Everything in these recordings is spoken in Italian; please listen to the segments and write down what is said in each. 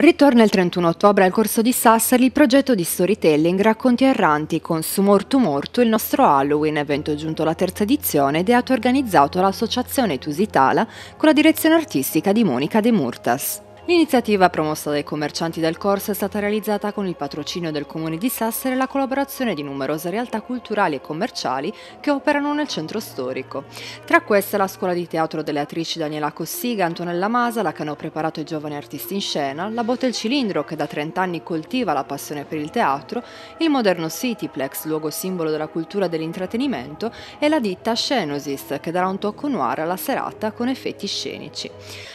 Ritorna il 31 ottobre al corso di Sassari il progetto di storytelling Racconti erranti con Su Mortu Morto, il nostro Halloween, evento giunto alla terza edizione ed è auto-organizzato dall'associazione Tusitala con la direzione artistica di Monica De Murtas. L'iniziativa promossa dai commercianti del corso è stata realizzata con il patrocinio del Comune di Sassari e la collaborazione di numerose realtà culturali e commerciali che operano nel centro storico. Tra queste la Scuola di Teatro delle attrici Daniela Cossiga, Antonella Masala che hanno preparato i giovani artisti in scena, la Botte il Cilindro che da 30 anni coltiva la passione per il teatro, il moderno Cityplex, luogo simbolo della cultura e dell'intrattenimento, e la ditta Scenosis che darà un tocco noir alla serata con effetti scenici.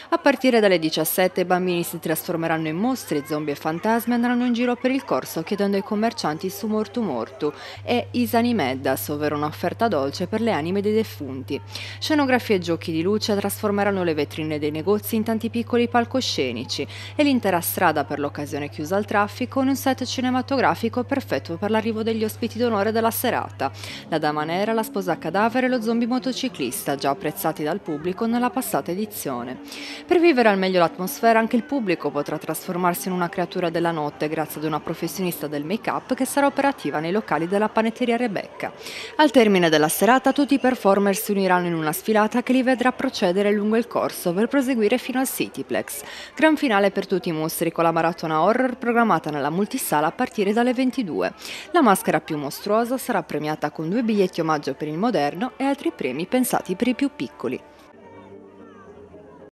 A partire dalle 17 i bambini bambini si trasformeranno in mostri, zombie e fantasmi andranno in giro per il corso chiedendo ai commercianti su Mortu Mortu e Isani Isanimeddas, ovvero un'offerta dolce per le anime dei defunti. Scenografie e giochi di luce trasformeranno le vetrine dei negozi in tanti piccoli palcoscenici e l'intera strada per l'occasione chiusa al traffico in un set cinematografico perfetto per l'arrivo degli ospiti d'onore della serata. La dama nera, la sposa a cadavere e lo zombie motociclista, già apprezzati dal pubblico nella passata edizione. Per vivere al meglio l'atmosfera anche anche il pubblico potrà trasformarsi in una creatura della notte grazie ad una professionista del make-up che sarà operativa nei locali della panetteria Rebecca. Al termine della serata tutti i performer si uniranno in una sfilata che li vedrà procedere lungo il corso per proseguire fino al Cityplex. Gran finale per tutti i mostri con la maratona horror programmata nella multisala a partire dalle 22. La maschera più mostruosa sarà premiata con due biglietti omaggio per il moderno e altri premi pensati per i più piccoli.